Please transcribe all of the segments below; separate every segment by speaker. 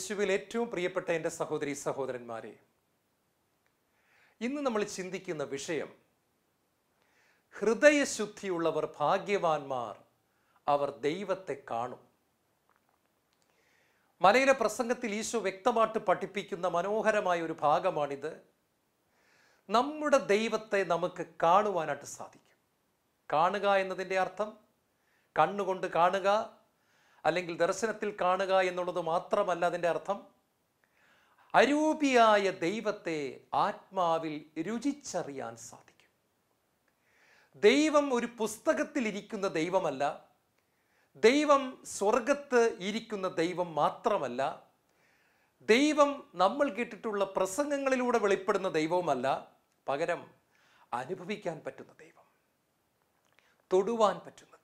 Speaker 1: യേശുവിൽ ഏറ്റവും പ്രിയപ്പെട്ട എൻ്റെ സഹോദരി സഹോദരന്മാരെ ഇന്ന് നമ്മൾ ചിന്തിക്കുന്ന വിഷയം ഹൃദയശുദ്ധിയുള്ളവർ ഭാഗ്യവാന്മാർ അവർ ദൈവത്തെ കാണും മലയിലെ പ്രസംഗത്തിൽ ഈശോ വ്യക്തമായിട്ട് പഠിപ്പിക്കുന്ന മനോഹരമായ ഒരു ഭാഗമാണിത് നമ്മുടെ ദൈവത്തെ നമുക്ക് കാണുവാനായിട്ട് സാധിക്കും കാണുക എന്നതിൻ്റെ അർത്ഥം കണ്ണുകൊണ്ട് കാണുക അല്ലെങ്കിൽ ദർശനത്തിൽ കാണുക എന്നുള്ളത് മാത്രമല്ല അതിൻ്റെ അർത്ഥം അരൂപിയായ ദൈവത്തെ ആത്മാവിൽ രുചിച്ചറിയാൻ സാധിക്കും ദൈവം ഒരു പുസ്തകത്തിലിരിക്കുന്ന ദൈവമല്ല ദൈവം സ്വർഗത്ത് ഇരിക്കുന്ന ദൈവം മാത്രമല്ല ദൈവം നമ്മൾ കേട്ടിട്ടുള്ള പ്രസംഗങ്ങളിലൂടെ വെളിപ്പെടുന്ന ദൈവവുമല്ല പകരം അനുഭവിക്കാൻ പറ്റുന്ന ദൈവം തൊടുവാൻ പറ്റുന്ന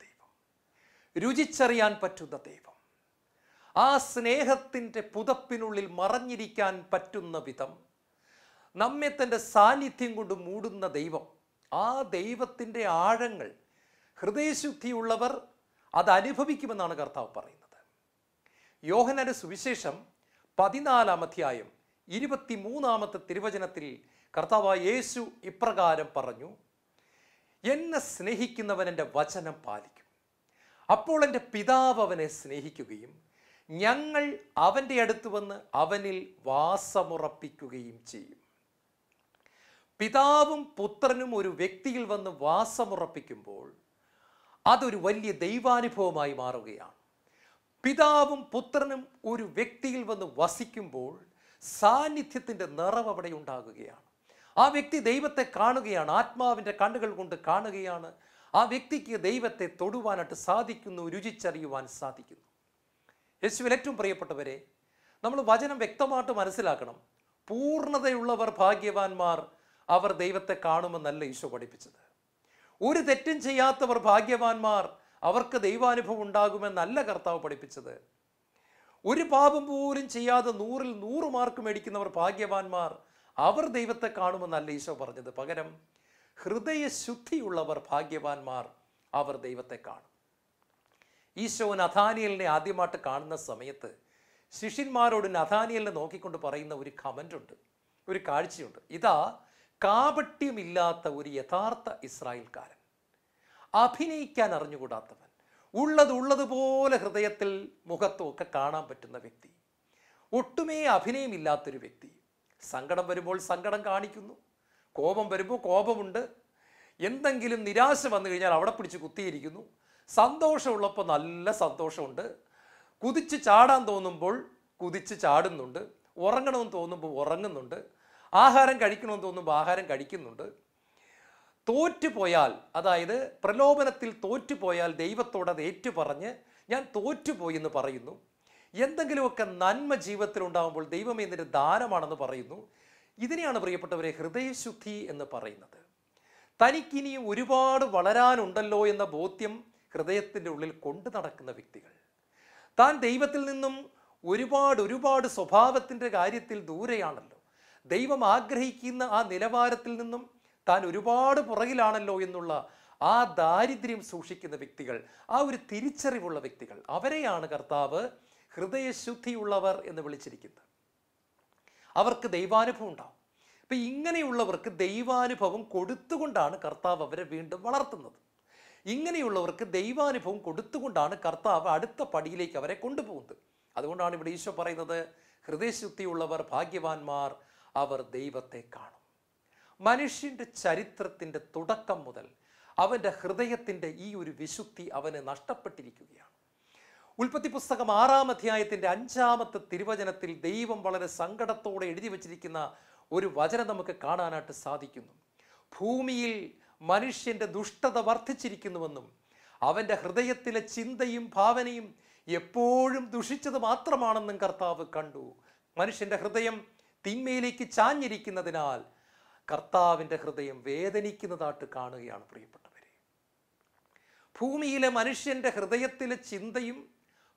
Speaker 1: രുചിച്ചറിയാൻ പറ്റുന്ന ദൈവം ആ സ്നേഹത്തിൻ്റെ പുതപ്പിനുള്ളിൽ മറഞ്ഞിരിക്കാൻ പറ്റുന്ന വിധം നമ്മെ തൻ്റെ സാന്നിധ്യം കൊണ്ട് മൂടുന്ന ദൈവം ആ ദൈവത്തിൻ്റെ ആഴങ്ങൾ ഹൃദയശുദ്ധിയുള്ളവർ അത് അനുഭവിക്കുമെന്നാണ് കർത്താവ് പറയുന്നത് യോഹനന്റെ സുവിശേഷം പതിനാലാം അധ്യായം ഇരുപത്തിമൂന്നാമത്തെ തിരുവചനത്തിൽ കർത്താവ് യേശു ഇപ്രകാരം പറഞ്ഞു എന്നെ സ്നേഹിക്കുന്നവൻ എൻ്റെ വചനം പാലിക്കും അപ്പോൾ എൻ്റെ പിതാവ് അവനെ സ്നേഹിക്കുകയും ഞങ്ങൾ അവൻ്റെ അടുത്ത് വന്ന് അവനിൽ വാസമുറപ്പിക്കുകയും ചെയ്യും പിതാവും പുത്രനും ഒരു വ്യക്തിയിൽ വന്ന് വാസമുറപ്പിക്കുമ്പോൾ അതൊരു വലിയ ദൈവാനുഭവമായി മാറുകയാണ് പിതാവും പുത്രനും ഒരു വ്യക്തിയിൽ വന്ന് വസിക്കുമ്പോൾ സാന്നിധ്യത്തിൻ്റെ നിറവ് അവിടെ ഉണ്ടാകുകയാണ് ആ വ്യക്തി ദൈവത്തെ കാണുകയാണ് ആത്മാവിൻ്റെ കണ്ണുകൾ കൊണ്ട് കാണുകയാണ് ആ വ്യക്തിക്ക് ദൈവത്തെ തൊടുവാനായിട്ട് സാധിക്കുന്നു രുചിച്ചറിയുവാൻ സാധിക്കുന്നു യേശുവിൽ ഏറ്റവും പ്രിയപ്പെട്ടവരെ നമ്മൾ വചനം വ്യക്തമായിട്ട് മനസ്സിലാക്കണം പൂർണ്ണതയുള്ളവർ ഭാഗ്യവാന്മാർ അവർ ദൈവത്തെ കാണുമെന്നല്ല ഈശോ പഠിപ്പിച്ചത് ഒരു തെറ്റും ചെയ്യാത്തവർ ഭാഗ്യവാന്മാർ അവർക്ക് ദൈവാനുഭവം ഉണ്ടാകുമെന്നല്ല കർത്താവ് പഠിപ്പിച്ചത് ഒരു പാപം പോലും ചെയ്യാതെ നൂറിൽ നൂറ് മാർക്ക് മേടിക്കുന്നവർ ഭാഗ്യവാന്മാർ അവർ ദൈവത്തെ കാണുമെന്നല്ല ഈശോ പറഞ്ഞത് പകരം ഹൃദയശുദ്ധിയുള്ളവർ ഭാഗ്യവാന്മാർ അവർ ദൈവത്തെ കാണും ഈശോ നഥാനിയലിനെ ആദ്യമായിട്ട് കാണുന്ന സമയത്ത് ശിഷ്യന്മാരോട് നഥാനിയലിനെ നോക്കിക്കൊണ്ട് പറയുന്ന ഒരു കമൻ്റുണ്ട് ഉണ്ട് ഒരു കാഴ്ചയുണ്ട് ഇതാ കാപട്യമില്ലാത്ത ഒരു യഥാർത്ഥ ഇസ്രായേൽക്കാരൻ അഭിനയിക്കാൻ അറിഞ്ഞുകൂടാത്തവൻ ഉള്ളത് ഉള്ളതുപോലെ ഹൃദയത്തിൽ മുഖത്തും ഒക്കെ കാണാൻ പറ്റുന്ന വ്യക്തി ഒട്ടുമേ അഭിനയമില്ലാത്തൊരു വ്യക്തി സങ്കടം വരുമ്പോൾ സങ്കടം കാണിക്കുന്നു കോപം വരുമ്പോൾ കോപമുണ്ട് എന്തെങ്കിലും നിരാശ വന്നു കഴിഞ്ഞാൽ അവിടെ പിടിച്ച് കുത്തിയിരിക്കുന്നു സന്തോഷമുള്ളപ്പോൾ നല്ല സന്തോഷമുണ്ട് കുതിച്ച് ചാടാൻ തോന്നുമ്പോൾ കുതിച്ച് ചാടുന്നുണ്ട് ഉറങ്ങണമെന്ന് തോന്നുമ്പോൾ ഉറങ്ങുന്നുണ്ട് ആഹാരം കഴിക്കണമെന്ന് തോന്നുമ്പോൾ ആഹാരം കഴിക്കുന്നുണ്ട് തോറ്റുപോയാൽ അതായത് പ്രലോഭനത്തിൽ തോറ്റുപോയാൽ ദൈവത്തോട് അത് പറഞ്ഞ് ഞാൻ തോറ്റുപോയി എന്ന് പറയുന്നു എന്തെങ്കിലുമൊക്കെ നന്മ ജീവിതത്തിൽ ഉണ്ടാകുമ്പോൾ ദൈവമേ ഇതിൻ്റെ ദാനമാണെന്ന് പറയുന്നു ഇതിനെയാണ് പ്രിയപ്പെട്ടവരെ ഹൃദയശുദ്ധി എന്ന് പറയുന്നത് തനിക്കിനി ഒരുപാട് വളരാനുണ്ടല്ലോ എന്ന ബോധ്യം ഹൃദയത്തിൻ്റെ ഉള്ളിൽ കൊണ്ടു നടക്കുന്ന വ്യക്തികൾ താൻ ദൈവത്തിൽ നിന്നും ഒരുപാട് ഒരുപാട് സ്വഭാവത്തിൻ്റെ കാര്യത്തിൽ ദൂരെയാണല്ലോ ദൈവം ആഗ്രഹിക്കുന്ന ആ നിലവാരത്തിൽ നിന്നും താൻ ഒരുപാട് പുറകിലാണല്ലോ എന്നുള്ള ആ ദാരിദ്ര്യം സൂക്ഷിക്കുന്ന വ്യക്തികൾ ആ ഒരു തിരിച്ചറിവുള്ള വ്യക്തികൾ അവരെയാണ് കർത്താവ് ഹൃദയശുദ്ധിയുള്ളവർ എന്ന് വിളിച്ചിരിക്കുന്നത് അവർക്ക് ദൈവാനുഭവം ഉണ്ടാവും അപ്പം ഇങ്ങനെയുള്ളവർക്ക് ദൈവാനുഭവം കൊടുത്തുകൊണ്ടാണ് കർത്താവ് അവരെ വീണ്ടും വളർത്തുന്നത് ഇങ്ങനെയുള്ളവർക്ക് ദൈവാനുഭവം കൊടുത്തുകൊണ്ടാണ് കർത്താവ് അടുത്ത പടിയിലേക്ക് അവരെ കൊണ്ടുപോകുന്നത് അതുകൊണ്ടാണ് ഇവിടെ ഈശോ പറയുന്നത് ഹൃദയശുദ്ധിയുള്ളവർ ഭാഗ്യവാന്മാർ അവർ ദൈവത്തെ കാണും മനുഷ്യൻ്റെ ചരിത്രത്തിൻ്റെ തുടക്കം മുതൽ അവൻ്റെ ഹൃദയത്തിൻ്റെ ഈ ഒരു വിശുദ്ധി അവന് നഷ്ടപ്പെട്ടിരിക്കുകയാണ് ഉൽപ്പത്തി പുസ്തകം ആറാം അധ്യായത്തിൻ്റെ അഞ്ചാമത്തെ തിരുവചനത്തിൽ ദൈവം വളരെ സങ്കടത്തോടെ എഴുതി വച്ചിരിക്കുന്ന ഒരു വചനം നമുക്ക് കാണാനായിട്ട് സാധിക്കുന്നു ഭൂമിയിൽ മനുഷ്യൻ്റെ ദുഷ്ടത വർദ്ധിച്ചിരിക്കുന്നുവെന്നും അവൻ്റെ ഹൃദയത്തിലെ ചിന്തയും ഭാവനയും എപ്പോഴും ദുഷിച്ചത് മാത്രമാണെന്നും കർത്താവ് കണ്ടു മനുഷ്യൻ്റെ ഹൃദയം തിന്മയിലേക്ക് ചാഞ്ഞിരിക്കുന്നതിനാൽ കർത്താവിൻ്റെ ഹൃദയം വേദനിക്കുന്നതായിട്ട് കാണുകയാണ് പ്രിയപ്പെട്ടവരെ ഭൂമിയിലെ മനുഷ്യൻ്റെ ഹൃദയത്തിലെ ചിന്തയും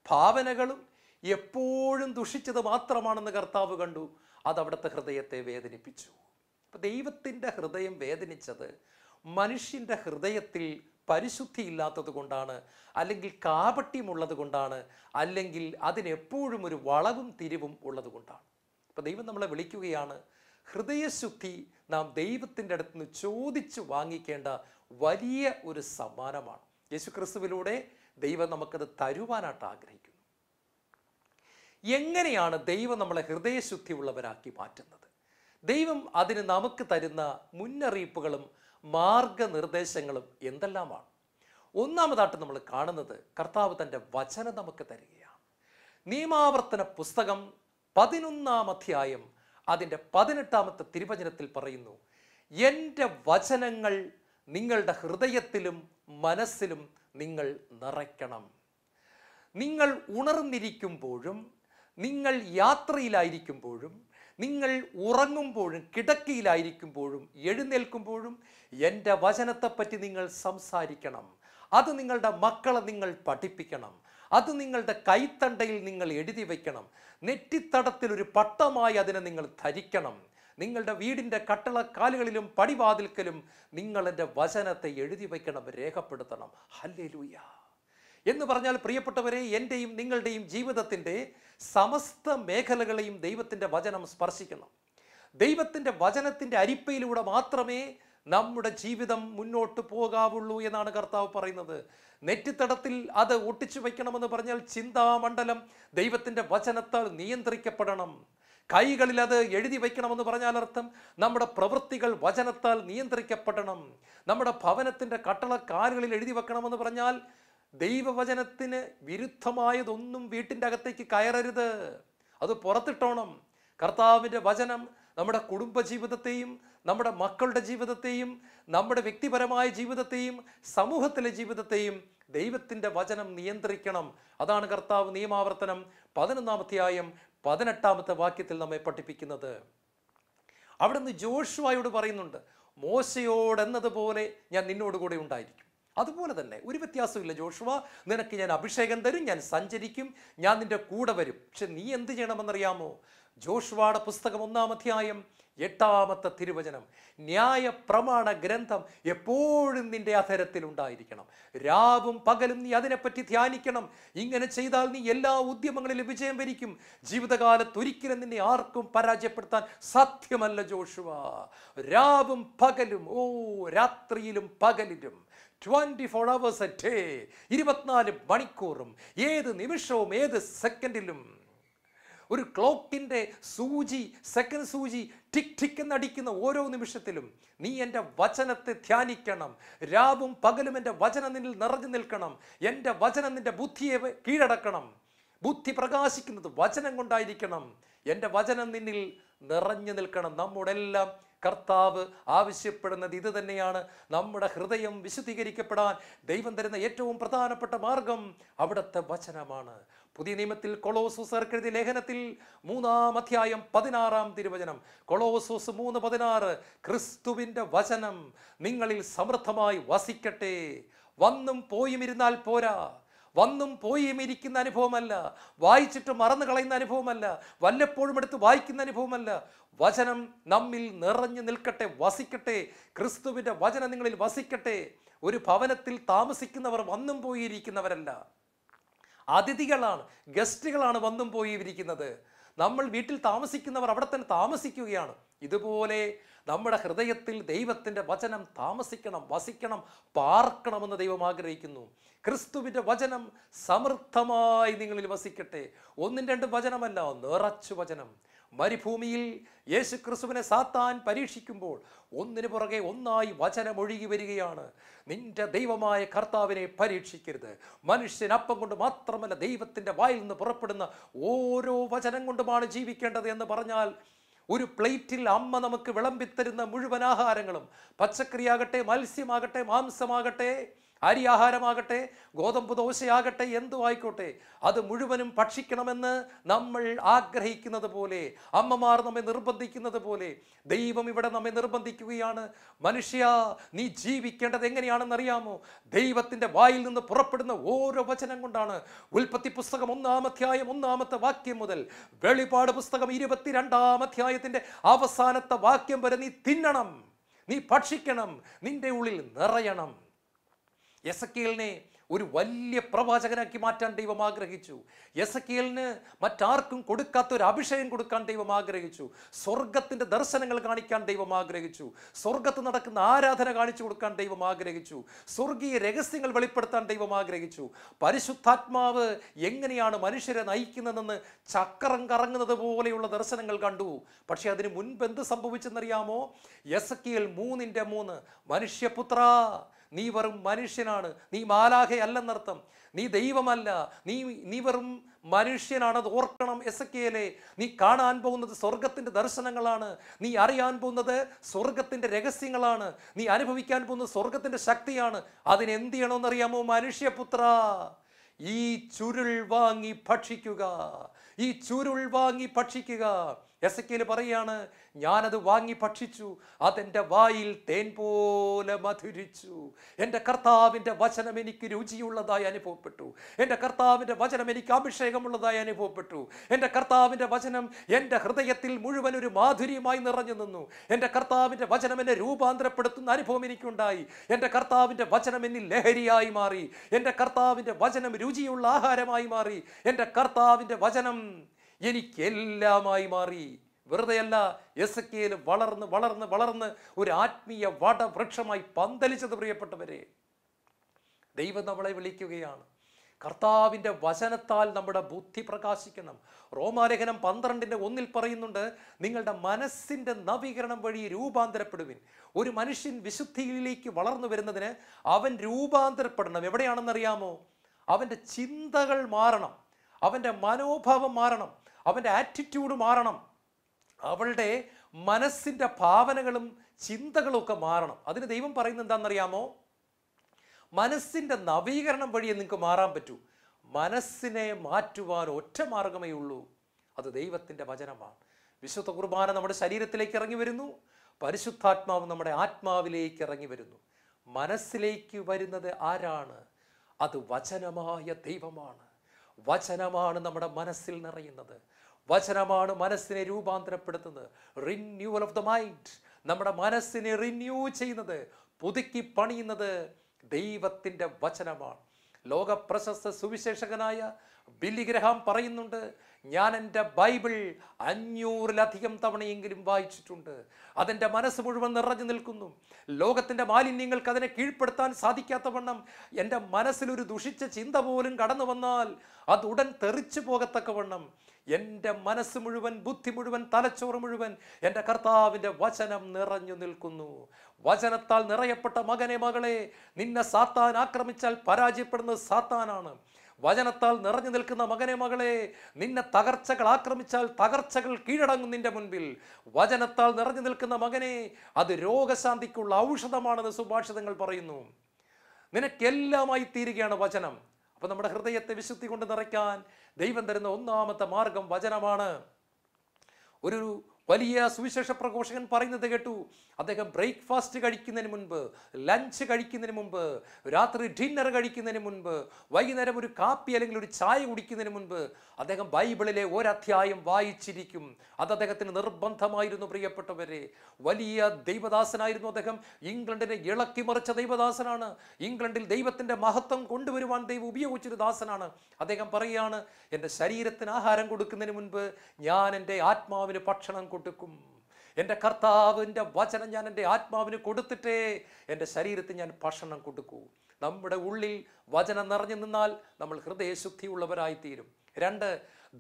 Speaker 1: ഭാവനകളും എപ്പോഴും ദുഷിച്ചത് മാത്രമാണെന്ന് കർത്താവ് കണ്ടു അതവിടുത്തെ ഹൃദയത്തെ വേദനിപ്പിച്ചു അപ്പം ദൈവത്തിൻ്റെ ഹൃദയം വേദനിച്ചത് മനുഷ്യൻ്റെ ഹൃദയത്തിൽ പരിശുദ്ധി ഇല്ലാത്തത് കൊണ്ടാണ് അല്ലെങ്കിൽ കാപട്യമുള്ളത് കൊണ്ടാണ് അല്ലെങ്കിൽ അതിനെപ്പോഴും ഒരു വളവും തിരിവും ഉള്ളത് കൊണ്ടാണ് അപ്പം ദൈവം നമ്മളെ വിളിക്കുകയാണ് ഹൃദയശുദ്ധി നാം ദൈവത്തിൻ്റെ അടുത്ത് നിന്ന് ചോദിച്ച് വാങ്ങിക്കേണ്ട വലിയ ഒരു സമ്മാനമാണ് യേശുക്രിസ്തുവിലൂടെ ദൈവം നമുക്കത് തരുവാനായിട്ട് ആഗ്രഹിക്കുന്നു എങ്ങനെയാണ് ദൈവം നമ്മളെ ഹൃദയശുദ്ധിയുള്ളവരാക്കി മാറ്റുന്നത് ദൈവം അതിന് നമുക്ക് തരുന്ന മുന്നറിയിപ്പുകളും മാർഗനിർദ്ദേശങ്ങളും എന്തെല്ലാമാണ് ഒന്നാമതായിട്ട് നമ്മൾ കാണുന്നത് കർത്താവ് തൻ്റെ വചനം നമുക്ക് തരികയാണ് നിയമാവർത്തന പുസ്തകം പതിനൊന്നാം അധ്യായം അതിൻ്റെ പതിനെട്ടാമത്തെ തിരുവചനത്തിൽ പറയുന്നു എൻ്റെ വചനങ്ങൾ നിങ്ങളുടെ ഹൃദയത്തിലും മനസ്സിലും നിങ്ങൾ നിറയ്ക്കണം നിങ്ങൾ ഉണർന്നിരിക്കുമ്പോഴും നിങ്ങൾ യാത്രയിലായിരിക്കുമ്പോഴും നിങ്ങൾ ഉറങ്ങുമ്പോഴും കിടക്കയിലായിരിക്കുമ്പോഴും എഴുന്നേൽക്കുമ്പോഴും എൻ്റെ വചനത്തെപ്പറ്റി നിങ്ങൾ സംസാരിക്കണം അത് നിങ്ങളുടെ മക്കളെ നിങ്ങൾ പഠിപ്പിക്കണം അത് നിങ്ങളുടെ കൈത്തണ്ടയിൽ നിങ്ങൾ എഴുതി വയ്ക്കണം നെറ്റിത്തടത്തിൽ ഒരു പട്ടമായി അതിനെ നിങ്ങൾ ധരിക്കണം നിങ്ങളുടെ വീടിൻ്റെ കട്ടളക്കാലുകളിലും പടിവാതിൽക്കലും നിങ്ങൾ എൻ്റെ വചനത്തെ എഴുതി വയ്ക്കണം രേഖപ്പെടുത്തണം ഹല്ലേലൂയ എന്ന് പറഞ്ഞാൽ പ്രിയപ്പെട്ടവരെ എൻ്റെയും നിങ്ങളുടെയും ജീവിതത്തിൻ്റെ സമസ്ത മേഖലകളെയും ദൈവത്തിൻ്റെ വചനം സ്പർശിക്കണം ദൈവത്തിൻ്റെ വചനത്തിൻ്റെ അരിപ്പയിലൂടെ മാത്രമേ നമ്മുടെ ജീവിതം മുന്നോട്ട് പോകാവുള്ളൂ എന്നാണ് കർത്താവ് പറയുന്നത് നെറ്റിത്തടത്തിൽ അത് ഒട്ടിച്ചു വയ്ക്കണമെന്ന് പറഞ്ഞാൽ ചിന്താമണ്ഡലം ദൈവത്തിൻ്റെ വചനത്താൽ നിയന്ത്രിക്കപ്പെടണം കൈകളിൽ അത് എഴുതി വയ്ക്കണമെന്ന് പറഞ്ഞാൽ അർത്ഥം നമ്മുടെ പ്രവൃത്തികൾ വചനത്താൽ നിയന്ത്രിക്കപ്പെടണം നമ്മുടെ ഭവനത്തിൻ്റെ കട്ടള കാലുകളിൽ എഴുതി വെക്കണമെന്ന് പറഞ്ഞാൽ ദൈവവചനത്തിന് വിരുദ്ധമായതൊന്നും വീട്ടിൻ്റെ അകത്തേക്ക് കയറരുത് അത് പുറത്തിട്ടോണം കർത്താവിൻ്റെ വചനം നമ്മുടെ കുടുംബ ജീവിതത്തെയും നമ്മുടെ മക്കളുടെ ജീവിതത്തെയും നമ്മുടെ വ്യക്തിപരമായ ജീവിതത്തെയും സമൂഹത്തിലെ ജീവിതത്തെയും ദൈവത്തിൻ്റെ വചനം നിയന്ത്രിക്കണം അതാണ് കർത്താവ് നിയമാവർത്തനം പതിനൊന്നാം അധ്യായം പതിനെട്ടാമത്തെ വാക്യത്തിൽ നമ്മെ പഠിപ്പിക്കുന്നത് അവിടുന്ന് ജോഷുവായോട് പറയുന്നുണ്ട് മോശയോടെന്നതുപോലെ ഞാൻ നിന്നോട് കൂടെ ഉണ്ടായിരിക്കും അതുപോലെ തന്നെ ഒരു വ്യത്യാസമില്ല ജോഷുവ നിനക്ക് ഞാൻ അഭിഷേകം തരും ഞാൻ സഞ്ചരിക്കും ഞാൻ നിൻ്റെ കൂടെ വരും പക്ഷെ നീ എന്ത് ചെയ്യണമെന്നറിയാമോ ജോഷ്വാടെ പുസ്തകം ഒന്നാം അധ്യായം എട്ടാമത്തെ തിരുവചനം ന്യായ പ്രമാണ ഗ്രന്ഥം എപ്പോഴും നിന്റെ അധരത്തിൽ ഉണ്ടായിരിക്കണം രാവും പകലും നീ അതിനെപ്പറ്റി ധ്യാനിക്കണം ഇങ്ങനെ ചെയ്താൽ നീ എല്ലാ ഉദ്യമങ്ങളിലും വിജയം വരിക്കും ജീവിതകാലത്ത് ഒരിക്കലും നിന്നെ ആർക്കും പരാജയപ്പെടുത്താൻ സത്യമല്ല ജോഷുവ രാവും പകലും ഓ രാത്രിയിലും പകലിലും twenty four hours a day ഇരുപത്തിനാല് മണിക്കൂറും ഏത് നിമിഷവും ഏത് സെക്കൻഡിലും ഒരു ക്ലോക്കിൻ്റെ സൂചി സെക്കൻഡ് സൂചി ടിക് ടിക് എന്നടിക്കുന്ന ഓരോ നിമിഷത്തിലും നീ എൻ്റെ വചനത്തെ ധ്യാനിക്കണം രാവും പകലും എൻ്റെ വചനം നിന്നിൽ നിറഞ്ഞു നിൽക്കണം എൻ്റെ വചനം നിൻ്റെ ബുദ്ധിയെ കീഴടക്കണം ബുദ്ധി പ്രകാശിക്കുന്നത് വചനം കൊണ്ടായിരിക്കണം എൻ്റെ വചനം നിന്നിൽ നിറഞ്ഞു നിൽക്കണം എല്ലാം കർത്താവ് ആവശ്യപ്പെടുന്നത് ഇത് തന്നെയാണ് നമ്മുടെ ഹൃദയം വിശുദ്ധീകരിക്കപ്പെടാൻ ദൈവം തരുന്ന ഏറ്റവും പ്രധാനപ്പെട്ട മാർഗം അവിടുത്തെ വചനമാണ് പുതിയ നിയമത്തിൽ കൊളോസൂസർക്കെഴുതിയ ലേഖനത്തിൽ മൂന്നാം അധ്യായം പതിനാറാം തിരുവചനം കൊളോസോസ് മൂന്ന് പതിനാറ് ക്രിസ്തുവിൻ്റെ വചനം നിങ്ങളിൽ സമൃദ്ധമായി വസിക്കട്ടെ വന്നും പോയും ഇരുന്നാൽ പോരാ വന്നും പോയും ഇരിക്കുന്ന അനുഭവമല്ല വായിച്ചിട്ട് മറന്നു കളയുന്ന അനുഭവമല്ല വല്ലപ്പോഴും എടുത്ത് വായിക്കുന്ന അനുഭവമല്ല വചനം നമ്മിൽ നിറഞ്ഞു നിൽക്കട്ടെ വസിക്കട്ടെ ക്രിസ്തുവിൻ്റെ വചനം നിങ്ങളിൽ വസിക്കട്ടെ ഒരു ഭവനത്തിൽ താമസിക്കുന്നവർ വന്നും പോയിരിക്കുന്നവരല്ല അതിഥികളാണ് ഗസ്റ്റുകളാണ് വന്നും പോയിരിക്കുന്നത് നമ്മൾ വീട്ടിൽ താമസിക്കുന്നവർ അവിടെ തന്നെ താമസിക്കുകയാണ് ഇതുപോലെ നമ്മുടെ ഹൃദയത്തിൽ ദൈവത്തിൻ്റെ വചനം താമസിക്കണം വസിക്കണം പാർക്കണമെന്ന് ദൈവം ആഗ്രഹിക്കുന്നു ക്രിസ്തുവിൻ്റെ വചനം സമൃദ്ധമായി നിങ്ങളിൽ വസിക്കട്ടെ ഒന്നും രണ്ടും വചനമല്ല നിറച്ചു വചനം മരുഭൂമിയിൽ യേശു ക്രിസ്തുവിനെ സാത്താൻ പരീക്ഷിക്കുമ്പോൾ ഒന്നിനു പുറകെ ഒന്നായി വചനമൊഴുകി വരികയാണ് നിന്റെ ദൈവമായ കർത്താവിനെ പരീക്ഷിക്കരുത് മനുഷ്യൻ അപ്പം കൊണ്ട് മാത്രമല്ല ദൈവത്തിൻ്റെ വായിൽ നിന്ന് പുറപ്പെടുന്ന ഓരോ വചനം കൊണ്ടുമാണ് ജീവിക്കേണ്ടത് എന്ന് പറഞ്ഞാൽ ഒരു പ്ലേറ്റിൽ അമ്മ നമുക്ക് വിളമ്പിത്തരുന്ന മുഴുവൻ ആഹാരങ്ങളും പച്ചക്കറിയാകട്ടെ മത്സ്യമാകട്ടെ മാംസമാകട്ടെ അരി ആഹാരമാകട്ടെ ഗോതമ്പ് ദോശയാകട്ടെ എന്തു ആയിക്കോട്ടെ അത് മുഴുവനും ഭക്ഷിക്കണമെന്ന് നമ്മൾ ആഗ്രഹിക്കുന്നത് പോലെ അമ്മമാർ നമ്മെ നിർബന്ധിക്കുന്നത് പോലെ ദൈവം ഇവിടെ നമ്മെ നിർബന്ധിക്കുകയാണ് മനുഷ്യ നീ ജീവിക്കേണ്ടത് എങ്ങനെയാണെന്നറിയാമോ ദൈവത്തിൻ്റെ വായിൽ നിന്ന് പുറപ്പെടുന്ന ഓരോ വചനം കൊണ്ടാണ് ഉൽപ്പത്തി പുസ്തകം ഒന്നാമധ്യായം ഒന്നാമത്തെ വാക്യം മുതൽ വെളിപാട് പുസ്തകം ഇരുപത്തിരണ്ടാം അധ്യായത്തിൻ്റെ അവസാനത്തെ വാക്യം വരെ നീ തിന്നണം നീ ഭക്ഷിക്കണം നിന്റെ ഉള്ളിൽ നിറയണം യസക്കിയലിനെ ഒരു വലിയ പ്രവാചകനാക്കി മാറ്റാൻ ദൈവം ആഗ്രഹിച്ചു യസക്കിയലിന് മറ്റാർക്കും കൊടുക്കാത്ത ഒരു അഭിഷേകം കൊടുക്കാൻ ദൈവം ആഗ്രഹിച്ചു സ്വർഗത്തിൻ്റെ ദർശനങ്ങൾ കാണിക്കാൻ ദൈവം ആഗ്രഹിച്ചു സ്വർഗത്ത് നടക്കുന്ന ആരാധന കാണിച്ചു കൊടുക്കാൻ ദൈവം ആഗ്രഹിച്ചു സ്വർഗീയ രഹസ്യങ്ങൾ വെളിപ്പെടുത്താൻ ദൈവം ആഗ്രഹിച്ചു പരിശുദ്ധാത്മാവ് എങ്ങനെയാണ് മനുഷ്യരെ നയിക്കുന്നതെന്ന് ചക്രം കറങ്ങുന്നത് പോലെയുള്ള ദർശനങ്ങൾ കണ്ടു പക്ഷേ അതിന് മുൻപ് എന്ത് സംഭവിച്ചെന്നറിയാമോ യസക്കിയൽ മൂന്നിൻ്റെ മൂന്ന് മനുഷ്യപുത്ര നീ വെറും മനുഷ്യനാണ് നീ അല്ലെന്നർത്ഥം നീ ദൈവമല്ല നീ നീ വെറും മനുഷ്യനാണ് ഓർക്കണം എസ് കെയിലെ നീ കാണാൻ പോകുന്നത് സ്വർഗത്തിൻ്റെ ദർശനങ്ങളാണ് നീ അറിയാൻ പോകുന്നത് സ്വർഗത്തിൻ്റെ രഹസ്യങ്ങളാണ് നീ അനുഭവിക്കാൻ പോകുന്നത് സ്വർഗത്തിൻ്റെ ശക്തിയാണ് അതിനെന്ത് ചെയ്യണമെന്നറിയാമോ മനുഷ്യപുത്ര ഈ ചുരുൾ വാങ്ങി ഭക്ഷിക്കുക ഈ ചുരുൾ വാങ്ങി ഭക്ഷിക്കുക എസക്കേൽ പറയാണ് ഞാനത് വാങ്ങി ഭക്ഷിച്ചു അതെൻ്റെ വായിൽ തേൻ പോലെ മധുരിച്ചു എൻ്റെ കർത്താവിൻ്റെ വചനം എനിക്ക് രുചിയുള്ളതായി അനുഭവപ്പെട്ടു എൻ്റെ കർത്താവിൻ്റെ വചനം എനിക്ക് അഭിഷേകമുള്ളതായി അനുഭവപ്പെട്ടു എൻ്റെ കർത്താവിൻ്റെ വചനം എൻ്റെ ഹൃദയത്തിൽ മുഴുവൻ ഒരു മാധുര്യമായി നിറഞ്ഞു നിന്നു എൻ്റെ കർത്താവിൻ്റെ വചനം എന്നെ രൂപാന്തരപ്പെടുത്തുന്ന അനുഭവം എനിക്കുണ്ടായി എൻ്റെ കർത്താവിൻ്റെ വചനം എന്നിൽ ലഹരിയായി മാറി എൻ്റെ കർത്താവിൻ്റെ വചനം രുചിയുള്ള ആഹാരമായി മാറി എൻ്റെ കർത്താവിൻ്റെ വചനം എനിക്ക് എല്ലാമായി മാറി വെറുതെയല്ല എസ് കെയിൽ വളർന്ന് വളർന്ന് വളർന്ന് ഒരു ആത്മീയ വടവൃക്ഷമായി പന്തലിച്ചത് പ്രിയപ്പെട്ടവരെ ദൈവം നമ്മളെ വിളിക്കുകയാണ് കർത്താവിൻ്റെ വചനത്താൽ നമ്മുടെ ബുദ്ധി പ്രകാശിക്കണം റോമാലേഖനം പന്ത്രണ്ടിൻ്റെ ഒന്നിൽ പറയുന്നുണ്ട് നിങ്ങളുടെ മനസ്സിൻ്റെ നവീകരണം വഴി രൂപാന്തരപ്പെടുവിൻ ഒരു മനുഷ്യൻ വിശുദ്ധിയിലേക്ക് വളർന്നു വരുന്നതിന് അവൻ രൂപാന്തരപ്പെടണം എവിടെയാണെന്നറിയാമോ അവൻ്റെ ചിന്തകൾ മാറണം അവൻ്റെ മനോഭാവം മാറണം അവൻ്റെ ആറ്റിറ്റ്യൂഡ് മാറണം അവളുടെ മനസ്സിൻ്റെ ഭാവനകളും ചിന്തകളും ഒക്കെ മാറണം അതിന് ദൈവം പറയുന്നത് എന്താണെന്നറിയാമോ മനസ്സിൻ്റെ നവീകരണം വഴിയെ നിങ്ങൾക്ക് മാറാൻ പറ്റൂ മനസ്സിനെ മാറ്റുവാൻ ഒറ്റ മാർഗമേ ഉള്ളൂ അത് ദൈവത്തിൻ്റെ വചനമാണ് വിശുദ്ധ കുർബാന നമ്മുടെ ശരീരത്തിലേക്ക് ഇറങ്ങി വരുന്നു പരിശുദ്ധാത്മാവ് നമ്മുടെ ആത്മാവിലേക്ക് ഇറങ്ങി വരുന്നു മനസ്സിലേക്ക് വരുന്നത് ആരാണ് അത് വചനമായ ദൈവമാണ് വചനമാണ് നമ്മുടെ മനസ്സിൽ നിറയുന്നത് വചനമാണ് മനസ്സിനെ രൂപാന്തരപ്പെടുത്തുന്നത് റിന്യൂവൽ ഓഫ് ദ മൈൻഡ് നമ്മുടെ മനസ്സിനെ റിന്യൂ ചെയ്യുന്നത് പുതുക്കി പണിയുന്നത് ദൈവത്തിൻ്റെ വചനമാണ് ലോക പ്രശസ്ത സുവിശേഷകനായ ബില്ലി ഗ്രഹാം പറയുന്നുണ്ട് ഞാൻ എൻ്റെ ബൈബിൾ അഞ്ഞൂറിലധികം തവണയെങ്കിലും വായിച്ചിട്ടുണ്ട് അതെൻ്റെ മനസ്സ് മുഴുവൻ നിറഞ്ഞു നിൽക്കുന്നു ലോകത്തിൻ്റെ മാലിന്യങ്ങൾക്ക് അതിനെ കീഴ്പ്പെടുത്താൻ സാധിക്കാത്ത വണ്ണം എൻ്റെ മനസ്സിലൊരു ദുഷിച്ച ചിന്ത പോലും കടന്നു വന്നാൽ അത് ഉടൻ തെറിച്ചു പോകത്തക്ക വണ്ണം എൻ്റെ മനസ്സ് മുഴുവൻ ബുദ്ധി മുഴുവൻ തലച്ചോറ് മുഴുവൻ എൻ്റെ കർത്താവിൻ്റെ വചനം നിറഞ്ഞു നിൽക്കുന്നു വചനത്താൽ നിറയപ്പെട്ട മകനെ മകളെ നിന്നെ സാത്താൻ ആക്രമിച്ചാൽ പരാജയപ്പെടുന്നത് സാത്താനാണ് വചനത്താൽ നിറഞ്ഞു നിൽക്കുന്ന മകനെ മകളെ നിന്നെ തകർച്ചകൾ ആക്രമിച്ചാൽ തകർച്ചകൾ കീഴടങ്ങും നിന്റെ മുൻപിൽ വചനത്താൽ നിറഞ്ഞു നിൽക്കുന്ന മകനെ അത് രോഗശാന്തിക്കുള്ള ഔഷധമാണെന്ന് സുഭാഷിതങ്ങൾ പറയുന്നു നിനക്കെല്ലാമായി തീരുകയാണ് വചനം അപ്പൊ നമ്മുടെ ഹൃദയത്തെ വിശുദ്ധി കൊണ്ട് നിറയ്ക്കാൻ ദൈവം തരുന്ന ഒന്നാമത്തെ മാർഗം വചനമാണ് ഒരു വലിയ സുവിശേഷ പ്രഘോഷകൻ പറയുന്നത് കേട്ടു അദ്ദേഹം ബ്രേക്ക്ഫാസ്റ്റ് കഴിക്കുന്നതിന് മുൻപ് ലഞ്ച് കഴിക്കുന്നതിന് മുൻപ് രാത്രി ഡിന്നർ കഴിക്കുന്നതിന് മുൻപ് വൈകുന്നേരം ഒരു കാപ്പി അല്ലെങ്കിൽ ഒരു ചായ കുടിക്കുന്നതിന് മുൻപ് അദ്ദേഹം ബൈബിളിലെ ഒരധ്യായം വായിച്ചിരിക്കും അത് അദ്ദേഹത്തിന് നിർബന്ധമായിരുന്നു പ്രിയപ്പെട്ടവരെ വലിയ ദൈവദാസനായിരുന്നു അദ്ദേഹം ഇംഗ്ലണ്ടിനെ ഇളക്കിമറിച്ച ദൈവദാസനാണ് ഇംഗ്ലണ്ടിൽ ദൈവത്തിൻ്റെ മഹത്വം കൊണ്ടുവരുവാൻ ദൈവം ഉപയോഗിച്ചൊരു ദാസനാണ് അദ്ദേഹം പറയുകയാണ് എൻ്റെ ശരീരത്തിന് ആഹാരം കൊടുക്കുന്നതിന് മുൻപ് ഞാൻ എൻ്റെ ആത്മാവിന് ഭക്ഷണം കൊടുക്കും എൻ്റെ കർത്താവിൻ്റെ വചനം ഞാൻ എൻ്റെ ആത്മാവിന് കൊടുത്തിട്ടേ എൻ്റെ ശരീരത്തിന് ഞാൻ ഭക്ഷണം കൊടുക്കൂ നമ്മുടെ ഉള്ളിൽ വചനം നിറഞ്ഞു നിന്നാൽ നമ്മൾ ഹൃദയശുദ്ധിയുള്ളവരായിത്തീരും രണ്ട്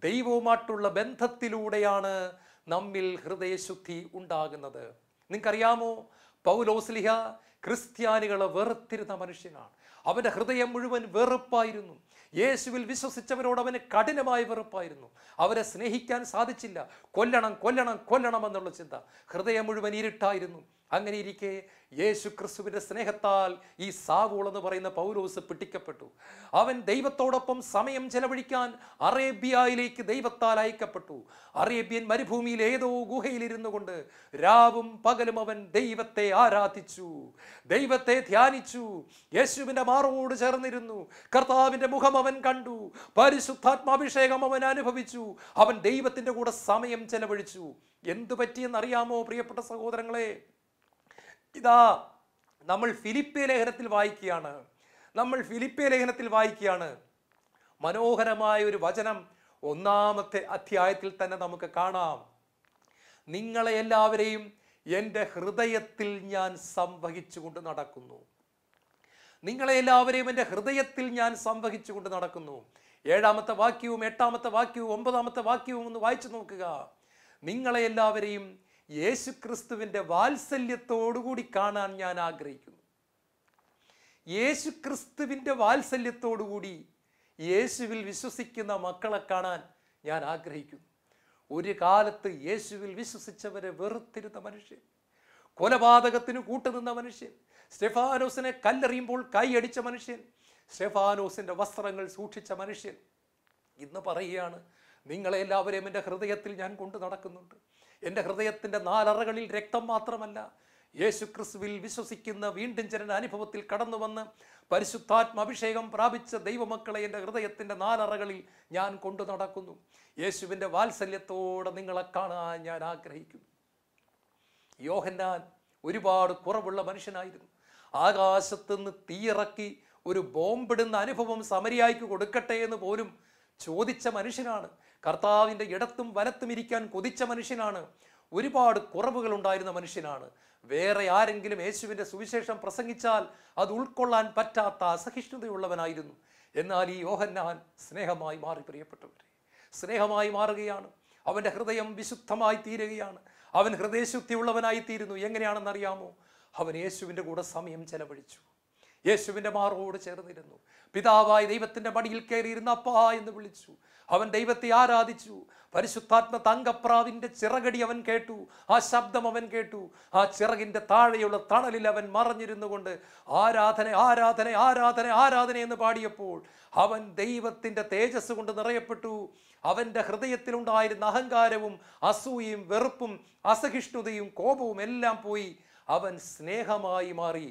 Speaker 1: ദൈവവുമായിട്ടുള്ള ബന്ധത്തിലൂടെയാണ് നമ്മിൽ ഹൃദയശുദ്ധി ഉണ്ടാകുന്നത് നിങ്ങൾക്കറിയാമോ പൗലോസ്ലിഹ ക്രിസ്ത്യാനികളെ വെറുത്തിരുന്ന മനുഷ്യനാണ് അവൻ്റെ ഹൃദയം മുഴുവൻ വെറുപ്പായിരുന്നു യേശുവിൽ വിശ്വസിച്ചവരോട് അവന് കഠിനമായ വെറുപ്പായിരുന്നു അവരെ സ്നേഹിക്കാൻ സാധിച്ചില്ല കൊല്ലണം കൊല്ലണം കൊല്ലണം എന്നുള്ള ചിന്ത ഹൃദയം മുഴുവൻ ഇരുട്ടായിരുന്നു അങ്ങനെ ഇരിക്കെ യേശു ക്രിസ്തുവിൻ്റെ സ്നേഹത്താൽ ഈ സാവൂൾ എന്ന് പറയുന്ന പൗലോസ് പിടിക്കപ്പെട്ടു അവൻ ദൈവത്തോടൊപ്പം സമയം ചെലവഴിക്കാൻ അറേബ്യയിലേക്ക് ദൈവത്താൽ അയക്കപ്പെട്ടു അറേബ്യൻ മരുഭൂമിയിൽ ഏതോ ഗുഹയിലിരുന്നു കൊണ്ട് രാവും പകലും അവൻ ദൈവത്തെ ആരാധിച്ചു ദൈവത്തെ ധ്യാനിച്ചു യേശുവിൻ്റെ മാറോട് ചേർന്നിരുന്നു കർത്താവിൻ്റെ മുഖം അവൻ കണ്ടു പരിശുദ്ധാത്മാഭിഷേകം അവൻ അനുഭവിച്ചു അവൻ ദൈവത്തിൻ്റെ കൂടെ സമയം ചെലവഴിച്ചു എന്തു പറ്റിയെന്നറിയാമോ പ്രിയപ്പെട്ട സഹോദരങ്ങളെ ഇതാ നമ്മൾ ഫിലിപ്പിയ ലേഖനത്തിൽ വായിക്കുകയാണ് നമ്മൾ ഫിലിപ്പിയ ലേഖനത്തിൽ വായിക്കുകയാണ് മനോഹരമായ ഒരു വചനം ഒന്നാമത്തെ അധ്യായത്തിൽ തന്നെ നമുക്ക് കാണാം നിങ്ങളെ എല്ലാവരെയും എൻ്റെ ഹൃദയത്തിൽ ഞാൻ സംവഹിച്ചുകൊണ്ട് നടക്കുന്നു നിങ്ങളെ എല്ലാവരെയും എൻ്റെ ഹൃദയത്തിൽ ഞാൻ സംവഹിച്ചുകൊണ്ട് നടക്കുന്നു ഏഴാമത്തെ വാക്യവും എട്ടാമത്തെ വാക്യവും ഒമ്പതാമത്തെ വാക്യവും ഒന്ന് വായിച്ചു നോക്കുക നിങ്ങളെ എല്ലാവരെയും യേശു ക്രിസ്തുവിൻ്റെ വാത്സല്യത്തോടുകൂടി കാണാൻ ഞാൻ ആഗ്രഹിക്കുന്നു യേശു ക്രിസ്തുവിൻ്റെ വാത്സല്യത്തോടുകൂടി യേശുവിൽ വിശ്വസിക്കുന്ന മക്കളെ കാണാൻ ഞാൻ ആഗ്രഹിക്കുന്നു ഒരു കാലത്ത് യേശുവിൽ വിശ്വസിച്ചവരെ വെറുത്തിരുന്ന മനുഷ്യൻ കൊലപാതകത്തിന് കൂട്ടുനിന്ന മനുഷ്യൻ സ്റ്റെഫാനോസിനെ കല്ലെറിയുമ്പോൾ കൈയടിച്ച മനുഷ്യൻ സ്റ്റെഫാനോസിൻ്റെ വസ്ത്രങ്ങൾ സൂക്ഷിച്ച മനുഷ്യൻ ഇന്ന് പറയുകയാണ് നിങ്ങളെല്ലാവരെയും എൻ്റെ ഹൃദയത്തിൽ ഞാൻ കൊണ്ടു നടക്കുന്നുണ്ട് എൻ്റെ ഹൃദയത്തിൻ്റെ നാലറകളിൽ രക്തം മാത്രമല്ല ക്രിസ്തുവിൽ വിശ്വസിക്കുന്ന വീണ്ടും ജനന അനുഭവത്തിൽ കടന്നു വന്ന് പരിശുദ്ധാത്മാഭിഷേകം പ്രാപിച്ച ദൈവമക്കളെ എൻ്റെ ഹൃദയത്തിൻ്റെ നാലറകളിൽ ഞാൻ കൊണ്ടു നടക്കുന്നു യേശുവിൻ്റെ വാത്സല്യത്തോടെ നിങ്ങളെ കാണാൻ ഞാൻ ആഗ്രഹിക്കുന്നു യോഹന്നാൻ ഒരുപാട് കുറവുള്ള മനുഷ്യനായിരുന്നു നിന്ന് തീയിറക്കി ഒരു ബോംബിടുന്ന അനുഭവം സമരിയായിക്ക് കൊടുക്കട്ടെ എന്ന് പോലും ചോദിച്ച മനുഷ്യനാണ് കർത്താവിൻ്റെ ഇടത്തും വലത്തും ഇരിക്കാൻ കൊതിച്ച മനുഷ്യനാണ് ഒരുപാട് കുറവുകൾ ഉണ്ടായിരുന്ന മനുഷ്യനാണ് വേറെ ആരെങ്കിലും യേശുവിൻ്റെ സുവിശേഷം പ്രസംഗിച്ചാൽ അത് ഉൾക്കൊള്ളാൻ പറ്റാത്ത അസഹിഷ്ണുതയുള്ളവനായിരുന്നു എന്നാൽ ഈ യോഹന്നാൻ സ്നേഹമായി മാറി പ്രിയപ്പെട്ടവരെ സ്നേഹമായി മാറുകയാണ് അവൻ്റെ ഹൃദയം വിശുദ്ധമായി തീരുകയാണ് അവൻ ഹൃദയശുദ്ധിയുള്ളവനായി തീരുന്നു എങ്ങനെയാണെന്നറിയാമോ അവൻ യേശുവിൻ്റെ കൂടെ സമയം ചെലവഴിച്ചു യേശുവിൻ്റെ മാറോട് ചേർന്നിരുന്നു പിതാവായ ദൈവത്തിൻ്റെ മടിയിൽ കയറിയിരുന്ന അപ്പാ എന്ന് വിളിച്ചു അവൻ ദൈവത്തെ ആരാധിച്ചു പരിശുദ്ധാത്മ തങ്കപ്രാവിൻ്റെ ചിറകടി അവൻ കേട്ടു ആ ശബ്ദം അവൻ കേട്ടു ആ ചിറകിൻ്റെ താഴെയുള്ള തണലിൽ അവൻ മറഞ്ഞിരുന്നു കൊണ്ട് ആരാധന ആരാധന ആരാധന ആരാധന എന്ന് പാടിയപ്പോൾ അവൻ ദൈവത്തിൻ്റെ തേജസ് കൊണ്ട് നിറയപ്പെട്ടു അവൻ്റെ ഹൃദയത്തിലുണ്ടായിരുന്ന അഹങ്കാരവും അസൂയയും വെറുപ്പും അസഹിഷ്ണുതയും കോപവും എല്ലാം പോയി അവൻ സ്നേഹമായി മാറി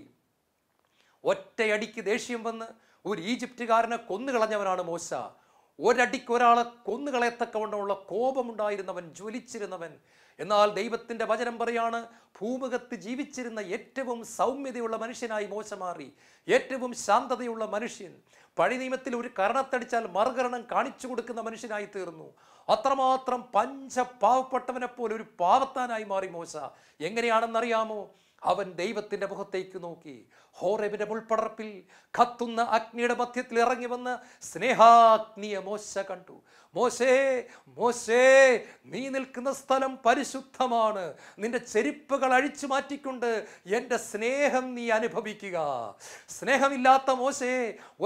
Speaker 1: ഒറ്റയടിക്ക് ദേഷ്യം വന്ന് ഒരു ഈജിപ്തുകാരനെ കൊന്നുകളഞ്ഞവനാണ് മോശ ഒരടിക്ക് ഒരാളെ കൊന്നുകളയത്തക്കവണ്ണമുള്ള കോപമുണ്ടായിരുന്നവൻ ജ്വലിച്ചിരുന്നവൻ എന്നാൽ ദൈവത്തിൻ്റെ വചനം പറയാണ് ഭൂമുഖത്ത് ജീവിച്ചിരുന്ന ഏറ്റവും സൗമ്യതയുള്ള മനുഷ്യനായി മോശ മാറി ഏറ്റവും ശാന്തതയുള്ള മനുഷ്യൻ പഴി നിയമത്തിൽ ഒരു കരണത്തടിച്ചാൽ മറുകരണം കാണിച്ചു കൊടുക്കുന്ന മനുഷ്യനായി തീർന്നു അത്രമാത്രം പഞ്ച പാവപ്പെട്ടവനെപ്പോലെ ഒരു പാവത്താനായി മാറി മോശ എങ്ങനെയാണെന്നറിയാമോ അവൻ ദൈവത്തിൻ്റെ മുഖത്തേക്ക് നോക്കി ഹോറബിൻ്റെ മുൾപ്പടർപ്പിൽ കത്തുന്ന അഗ്നിയുടെ മധ്യത്തിൽ ഇറങ്ങി വന്ന് സ്നേഹാഗ്നിയ മോശ കണ്ടു മോശേ മോശേ നീ നിൽക്കുന്ന സ്ഥലം പരിശുദ്ധമാണ് നിന്റെ ചെരുപ്പുകൾ അഴിച്ചു മാറ്റിക്കൊണ്ട് എൻ്റെ സ്നേഹം നീ അനുഭവിക്കുക സ്നേഹമില്ലാത്ത മോശേ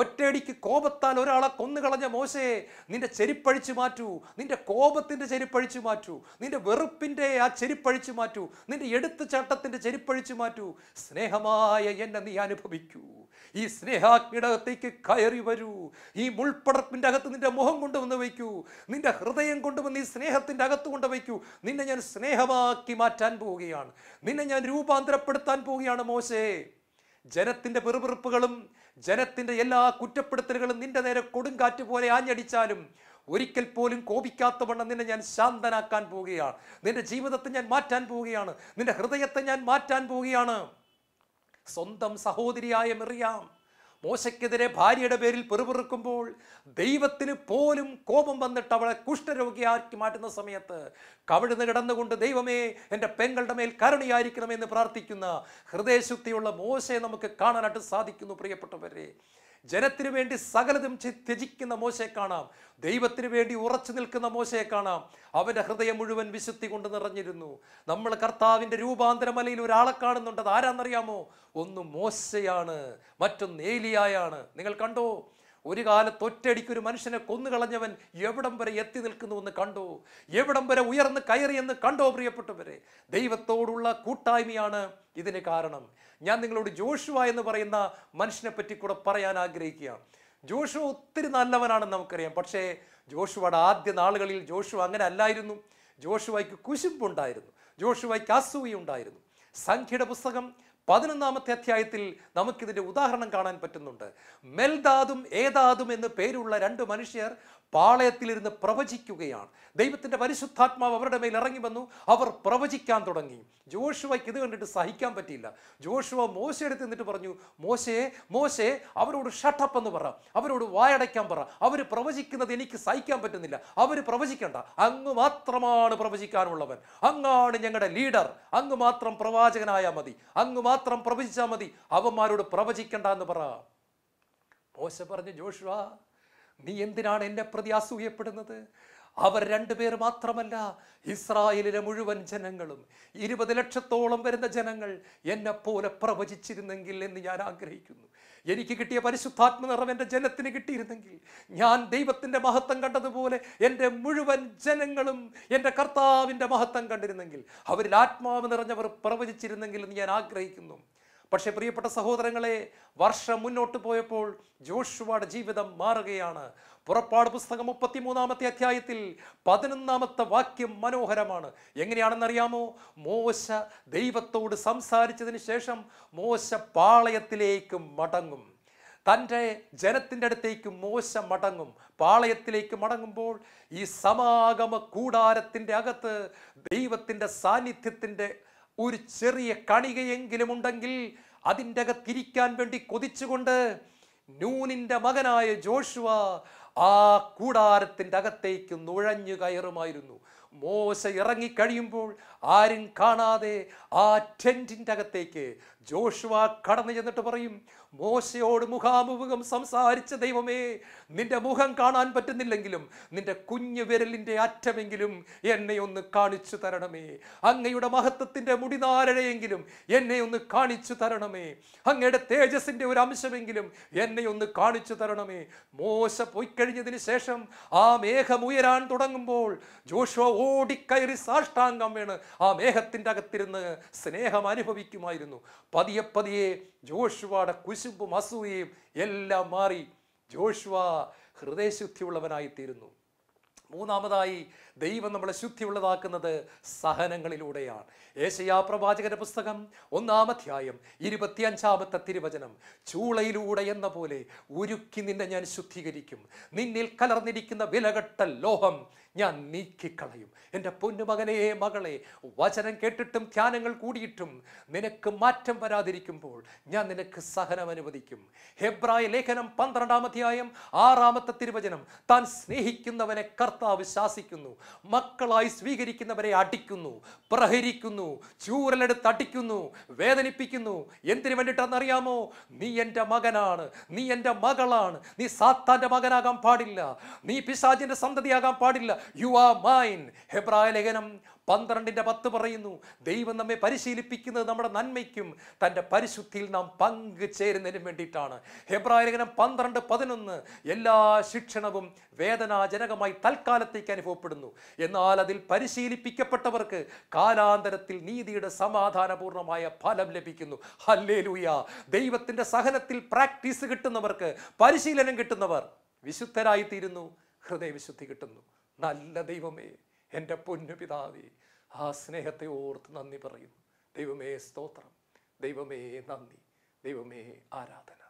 Speaker 1: ഒറ്റയടിക്ക് കോപത്താൽ ഒരാളെ കൊന്നുകളഞ്ഞ മോശേ നിന്റെ ചെരുപ്പഴിച്ചു മാറ്റൂ നിന്റെ കോപത്തിൻ്റെ ചെരുപ്പഴിച്ചു മാറ്റൂ നിന്റെ വെറുപ്പിൻ്റെ ആ ചെരുപ്പഴിച്ചു മാറ്റൂ നിന്റെ എടുത്തുചാട്ടത്തിൻ്റെ ചെരിപ്പഴിച്ചു വിളിച്ചു മാറ്റൂ സ്നേഹമായ എന്നെ നീ അനുഭവിക്കൂ ഈ സ്നേഹാഗ്നിടകത്തേക്ക് കയറി വരൂ ഈ മുൾപ്പടർപ്പിൻ്റെ അകത്ത് നിന്റെ മുഖം കൊണ്ടുവന്ന് വയ്ക്കൂ നിന്റെ ഹൃദയം കൊണ്ടുവന്ന് ഈ സ്നേഹത്തിൻ്റെ അകത്ത് കൊണ്ട് വയ്ക്കൂ നിന്നെ ഞാൻ സ്നേഹമാക്കി മാറ്റാൻ പോവുകയാണ് നിന്നെ ഞാൻ രൂപാന്തരപ്പെടുത്താൻ പോവുകയാണ് മോശേ ജനത്തിൻ്റെ വെറുവെറുപ്പുകളും ജനത്തിൻ്റെ എല്ലാ കുറ്റപ്പെടുത്തലുകളും നിന്റെ നേരെ കൊടുങ്കാറ്റ് പോലെ ആഞ്ഞടിച്ചാലും ഒരിക്കൽ പോലും കോപിക്കാത്തവണ്ണം നിന്നെ ഞാൻ ശാന്തനാക്കാൻ പോവുകയാണ് നിന്റെ ജീവിതത്തെ ഞാൻ മാറ്റാൻ പോവുകയാണ് നിന്റെ ഹൃദയത്തെ ഞാൻ മാറ്റാൻ പോവുകയാണ് സ്വന്തം സഹോദരിയായ മെറിയാം മോശയ്ക്കെതിരെ ഭാര്യയുടെ പേരിൽ പെറുപെറുക്കുമ്പോൾ ദൈവത്തിന് പോലും കോപം വന്നിട്ട് അവളെ കുഷ്ഠരോഗിയാക്കി മാറ്റുന്ന സമയത്ത് കവിടുന്ന് കിടന്നുകൊണ്ട് ദൈവമേ എൻ്റെ പെങ്ങളുടെ മേൽ കരുണയായിരിക്കണമെന്ന് പ്രാർത്ഥിക്കുന്ന ഹൃദയശുദ്ധിയുള്ള മോശയെ നമുക്ക് കാണാനായിട്ട് സാധിക്കുന്നു പ്രിയപ്പെട്ടവരെ ജനത്തിനു വേണ്ടി സകലതും ത്യജിക്കുന്ന മോശയെ കാണാം ദൈവത്തിന് വേണ്ടി ഉറച്ചു നിൽക്കുന്ന മോശയെ കാണാം അവൻ്റെ ഹൃദയം മുഴുവൻ വിശുദ്ധി കൊണ്ട് നിറഞ്ഞിരുന്നു നമ്മൾ കർത്താവിൻ്റെ രൂപാന്തരമലയിൽ ഒരാളെ കാണുന്നുണ്ട് അത് ആരാന്നറിയാമോ ഒന്ന് മോശയാണ് മറ്റൊന്ന് ഏലിയായാണ് നിങ്ങൾ കണ്ടോ ഒരു കാലത്ത് ഒറ്റയടിക്ക് ഒരു മനുഷ്യനെ കൊന്നുകളഞ്ഞവൻ എവിടം വരെ എത്തി നിൽക്കുന്നുവെന്ന് കണ്ടോ എവിടം വരെ ഉയർന്ന് കയറിയെന്ന് കണ്ടോ പ്രിയപ്പെട്ടവരെ ദൈവത്തോടുള്ള കൂട്ടായ്മയാണ് ഇതിന് കാരണം ഞാൻ നിങ്ങളോട് ജോഷുവ എന്ന് പറയുന്ന മനുഷ്യനെ പറ്റി കൂടെ പറയാൻ ആഗ്രഹിക്കുക ജോഷു ഒത്തിരി നല്ലവനാണെന്ന് നമുക്കറിയാം പക്ഷേ ജോഷുവയുടെ ആദ്യ നാളുകളിൽ ജോഷു അങ്ങനെ അല്ലായിരുന്നു ജോഷുവയ്ക്ക് കുശിപ്പുണ്ടായിരുന്നു ജോഷുവയ്ക്ക് അസൂയുണ്ടായിരുന്നു സംഖ്യയുടെ പുസ്തകം പതിനൊന്നാമത്തെ അധ്യായത്തിൽ നമുക്കിതിൻ്റെ ഉദാഹരണം കാണാൻ പറ്റുന്നുണ്ട് മെൽദാദും ഏതാദും എന്ന് പേരുള്ള രണ്ട് മനുഷ്യർ പാളയത്തിലിരുന്ന് പ്രവചിക്കുകയാണ് ദൈവത്തിൻ്റെ പരിശുദ്ധാത്മാവ് അവരുടെ മേൽ ഇറങ്ങി വന്നു അവർ പ്രവചിക്കാൻ തുടങ്ങി ജോഷുവയ്ക്ക് ഇത് കണ്ടിട്ട് സഹിക്കാൻ പറ്റിയില്ല ജോഷുവ മോശ എടുത്ത് നിന്നിട്ട് പറഞ്ഞു മോശയെ മോശെ അവരോട് ഷട്ടപ്പ് എന്ന് പറ അവരോട് വായടയ്ക്കാൻ പറ അവർ പ്രവചിക്കുന്നത് എനിക്ക് സഹിക്കാൻ പറ്റുന്നില്ല അവർ പ്രവചിക്കണ്ട അങ്ങ് മാത്രമാണ് പ്രവചിക്കാനുള്ളവൻ അങ്ങാണ് ഞങ്ങളുടെ ലീഡർ അങ്ങ് മാത്രം പ്രവാചകനായാൽ മതി അങ്ങ് മാത്രം പ്രവചിച്ചാൽ മതി അവന്മാരോട് പ്രവചിക്കണ്ട എന്ന് പറ മോശ പറഞ്ഞു ജോഷുവ നീ എന്തിനാണ് എന്നെ പ്രതി അസൂയപ്പെടുന്നത് അവർ രണ്ടുപേർ മാത്രമല്ല ഇസ്രായേലിലെ മുഴുവൻ ജനങ്ങളും ഇരുപത് ലക്ഷത്തോളം വരുന്ന ജനങ്ങൾ എന്നെപ്പോലെ പ്രവചിച്ചിരുന്നെങ്കിൽ എന്ന് ഞാൻ ആഗ്രഹിക്കുന്നു എനിക്ക് കിട്ടിയ പരിശുദ്ധാത്മ നിറം എൻ്റെ ജനത്തിന് കിട്ടിയിരുന്നെങ്കിൽ ഞാൻ ദൈവത്തിൻ്റെ മഹത്വം കണ്ടതുപോലെ എൻ്റെ മുഴുവൻ ജനങ്ങളും എൻ്റെ കർത്താവിൻ്റെ മഹത്വം കണ്ടിരുന്നെങ്കിൽ അവരിൽ ആത്മാവ് നിറഞ്ഞവർ പ്രവചിച്ചിരുന്നെങ്കിൽ എന്ന് ഞാൻ ആഗ്രഹിക്കുന്നു പക്ഷേ പ്രിയപ്പെട്ട സഹോദരങ്ങളെ വർഷം മുന്നോട്ട് പോയപ്പോൾ ജോഷുവാട് ജീവിതം മാറുകയാണ് പുറപ്പാട് പുസ്തകം മൂന്നാമത്തെ അധ്യായത്തിൽ പതിനൊന്നാമത്തെ വാക്യം മനോഹരമാണ് എങ്ങനെയാണെന്നറിയാമോ മോശ ദൈവത്തോട് സംസാരിച്ചതിന് ശേഷം മോശ പാളയത്തിലേക്ക് മടങ്ങും തൻ്റെ ജനത്തിൻ്റെ അടുത്തേക്ക് മോശ മടങ്ങും പാളയത്തിലേക്ക് മടങ്ങുമ്പോൾ ഈ സമാഗമ കൂടാരത്തിൻ്റെ അകത്ത് ദൈവത്തിൻ്റെ സാന്നിധ്യത്തിൻ്റെ ഒരു ചെറിയ കണികയെങ്കിലും ഉണ്ടെങ്കിൽ അതിൻ്റെ അകത്തിരിക്കാൻ വേണ്ടി കൊതിച്ചുകൊണ്ട് നൂനിൻ്റെ മകനായ ജോഷുവ ആ കൂടാരത്തിൻ്റെ അകത്തേക്ക് നുഴഞ്ഞു കയറുമായിരുന്നു മോശ ഇറങ്ങിക്കഴിയുമ്പോൾ ആരും കാണാതെ ആ ടെൻറ്റിൻ്റെ അകത്തേക്ക് ജോഷുവ കടന്നു ചെന്നിട്ട് പറയും മോശയോട് മുഖാമുഖം സംസാരിച്ച ദൈവമേ നിന്റെ മുഖം കാണാൻ പറ്റുന്നില്ലെങ്കിലും നിന്റെ കുഞ്ഞു വിരലിൻ്റെ അറ്റമെങ്കിലും എന്നെ ഒന്ന് കാണിച്ചു തരണമേ അങ്ങയുടെ മഹത്വത്തിൻ്റെ മുടിനാരഴയെങ്കിലും എന്നെ ഒന്ന് കാണിച്ചു തരണമേ അങ്ങയുടെ തേജസിൻ്റെ ഒരു അംശമെങ്കിലും എന്നെ ഒന്ന് കാണിച്ചു തരണമേ മോശ പോയി കഴിഞ്ഞതിന് ശേഷം ആ മേഘം ഉയരാൻ തുടങ്ങുമ്പോൾ ജോഷോ ഓടിക്കയറി സാഷ്ടാംഗം വേണം ആ മേഘത്തിൻ്റെ അകത്തിരുന്ന് സ്നേഹം അനുഭവിക്കുമായിരുന്നു പതിയെ പതിയെ ജോഷുവയുടെ കുശുമ്പും അസൂയയും എല്ലാം മാറി ജോഷുവ ഹൃദയശുദ്ധിയുള്ളവനായിത്തീരുന്നു മൂന്നാമതായി ദൈവം നമ്മളെ ശുദ്ധിയുള്ളതാക്കുന്നത് സഹനങ്ങളിലൂടെയാണ് ഏശയാ പ്രവാചകന്റെ പുസ്തകം ഒന്നാമധ്യായം ഇരുപത്തിയഞ്ചാമത്തെ തിരുവചനം ചൂളയിലൂടെ എന്ന പോലെ ഉരുക്കി നിന്നെ ഞാൻ ശുദ്ധീകരിക്കും നിന്നിൽ കലർന്നിരിക്കുന്ന വിലകെട്ട ലോഹം ഞാൻ നീക്കിക്കളയും എൻ്റെ പൊന്നുമകനെ മകളെ വചനം കേട്ടിട്ടും ധ്യാനങ്ങൾ കൂടിയിട്ടും നിനക്ക് മാറ്റം വരാതിരിക്കുമ്പോൾ ഞാൻ നിനക്ക് സഹനം അനുവദിക്കും ഹെബ്രായ ലേഖനം പന്ത്രണ്ടാമധ്യായം ആറാമത്തെ തിരുവചനം താൻ സ്നേഹിക്കുന്നവനെ കർത്താവ് ശാസിക്കുന്നു മക്കളായി സ്വീകരിക്കുന്നവരെ അടിക്കുന്നു പ്രഹരിക്കുന്നു ചൂരലെടുത്ത് അടിക്കുന്നു വേദനിപ്പിക്കുന്നു എന്തിനു വേണ്ടിയിട്ടാണെന്നറിയാമോ നീ എൻ്റെ മകനാണ് നീ എൻ്റെ മകളാണ് നീ സാത്താൻ്റെ മകനാകാൻ പാടില്ല നീ പിശാജിൻ്റെ സന്തതിയാകാൻ പാടില്ല യു ആർ മൈൻ ഹെബ്രായ ലേഖനം പന്ത്രണ്ടിൻ്റെ പത്ത് പറയുന്നു ദൈവം നമ്മെ പരിശീലിപ്പിക്കുന്നത് നമ്മുടെ നന്മയ്ക്കും തൻ്റെ പരിശുദ്ധിയിൽ നാം പങ്ക് ചേരുന്നതിനും വേണ്ടിയിട്ടാണ് ഹെബ്രായലേഖനം പന്ത്രണ്ട് പതിനൊന്ന് എല്ലാ ശിക്ഷണവും വേദനാജനകമായി തൽക്കാലത്തേക്ക് അനുഭവപ്പെടുന്നു എന്നാൽ അതിൽ പരിശീലിപ്പിക്കപ്പെട്ടവർക്ക് കാലാന്തരത്തിൽ നീതിയുടെ സമാധാനപൂർണമായ ഫലം ലഭിക്കുന്നു ഹല്ലേലൂയ ദൈവത്തിൻ്റെ സഹനത്തിൽ പ്രാക്ടീസ് കിട്ടുന്നവർക്ക് പരിശീലനം കിട്ടുന്നവർ വിശുദ്ധരായിത്തീരുന്നു ഹൃദയവിശുദ്ധി കിട്ടുന്നു നല്ല ദൈവമേ എൻ്റെ പൊന്നു പിതാവേ ആ സ്നേഹത്തെ ഓർത്ത് നന്ദി പറയുന്നു ദൈവമേ സ്തോത്രം ദൈവമേ നന്ദി ദൈവമേ ആരാധന